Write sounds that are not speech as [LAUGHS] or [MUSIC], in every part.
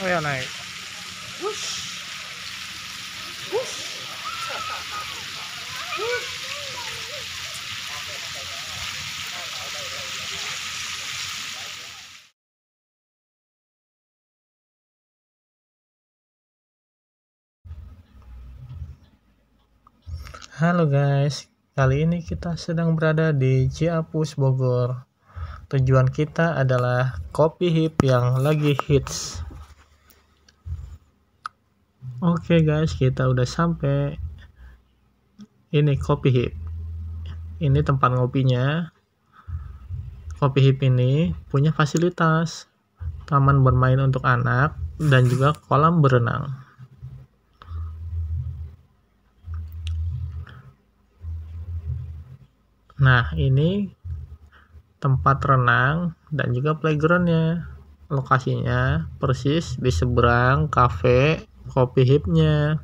Oh ya naik. Halo guys, kali ini kita sedang berada di Ciapus Bogor. Tujuan kita adalah kopi hip yang lagi hits. Oke okay guys, kita udah sampai. Ini kopi hip. Ini tempat ngopinya. Kopi hip ini punya fasilitas taman bermain untuk anak dan juga kolam berenang. Nah, ini tempat renang dan juga playgroundnya. Lokasinya persis di seberang kafe copy hipnya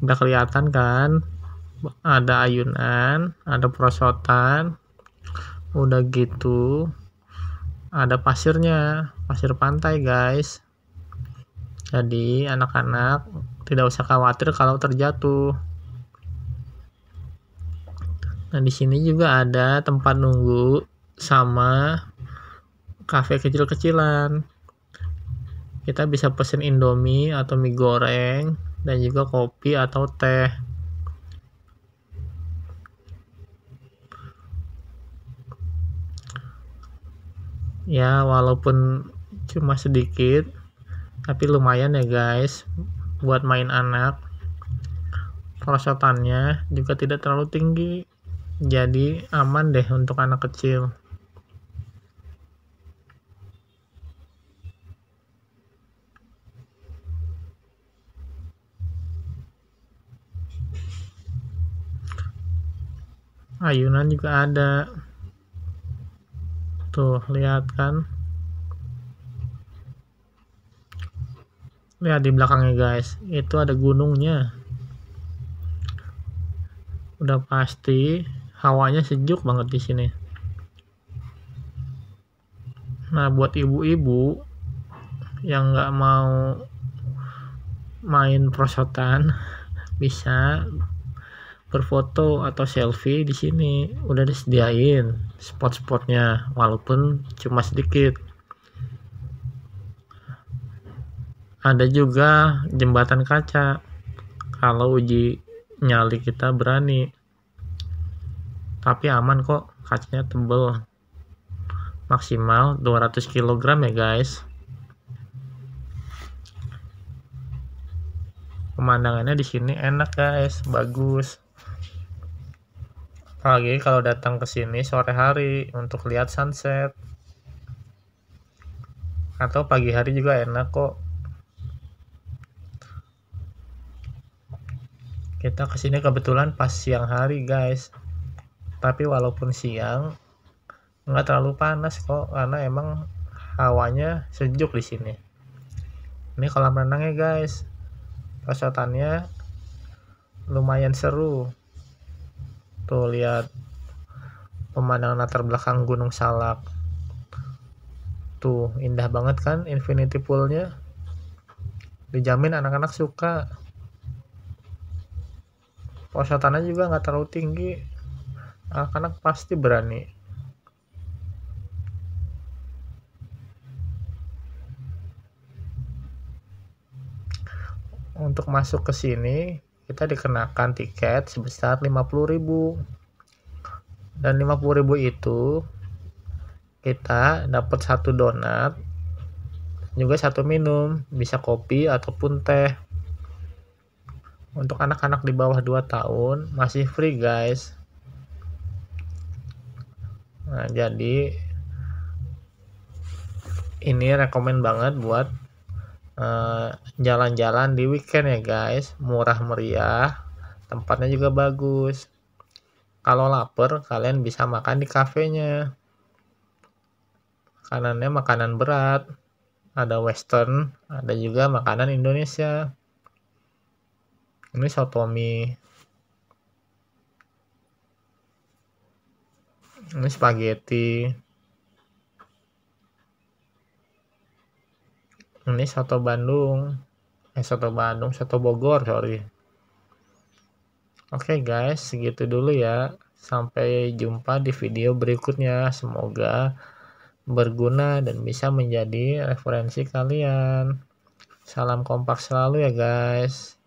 Udah kelihatan kan? Ada ayunan, ada perosotan, udah gitu ada pasirnya, pasir pantai guys. Jadi anak-anak tidak usah khawatir kalau terjatuh. Nah di sini juga ada tempat nunggu sama kafe kecil-kecilan kita bisa pesen indomie atau mie goreng dan juga kopi atau teh ya walaupun cuma sedikit tapi lumayan ya guys buat main anak perosotannya juga tidak terlalu tinggi jadi aman deh untuk anak kecil ayunan ah, juga ada tuh lihat kan lihat di belakangnya guys itu ada gunungnya udah pasti hawanya sejuk banget di sini nah buat ibu-ibu yang nggak mau main prosotan [LAUGHS] bisa berfoto atau selfie di sini udah disediain spot-spotnya walaupun cuma sedikit ada juga jembatan kaca kalau uji nyali kita berani tapi aman kok kacanya tebel maksimal 200 kg ya guys pemandangannya di sini enak guys bagus pagi kalau datang ke sini sore hari untuk lihat sunset. Atau pagi hari juga enak kok. Kita kesini kebetulan pas siang hari guys. Tapi walaupun siang nggak terlalu panas kok karena emang hawanya sejuk di sini. Ini kolam renangnya guys. Pesertanya lumayan seru tuh lihat pemandangan latar belakang Gunung Salak tuh indah banget kan infinity poolnya dijamin anak-anak suka posotannya juga nggak terlalu tinggi anak-anak pasti berani untuk masuk ke sini kita dikenakan tiket sebesar 50.000 dan 50.000 itu kita dapat satu donat juga satu minum bisa kopi ataupun teh untuk anak-anak di bawah 2 tahun masih free guys nah jadi ini rekomen banget buat Eh, jalan-jalan uh, di weekend ya guys murah meriah tempatnya juga bagus kalau lapar kalian bisa makan di kafenya makanannya makanan berat ada western ada juga makanan Indonesia ini sotomi ini spaghetti ini soto Bandung eh soto Bandung soto Bogor sorry oke okay guys segitu dulu ya sampai jumpa di video berikutnya semoga berguna dan bisa menjadi referensi kalian salam kompak selalu ya guys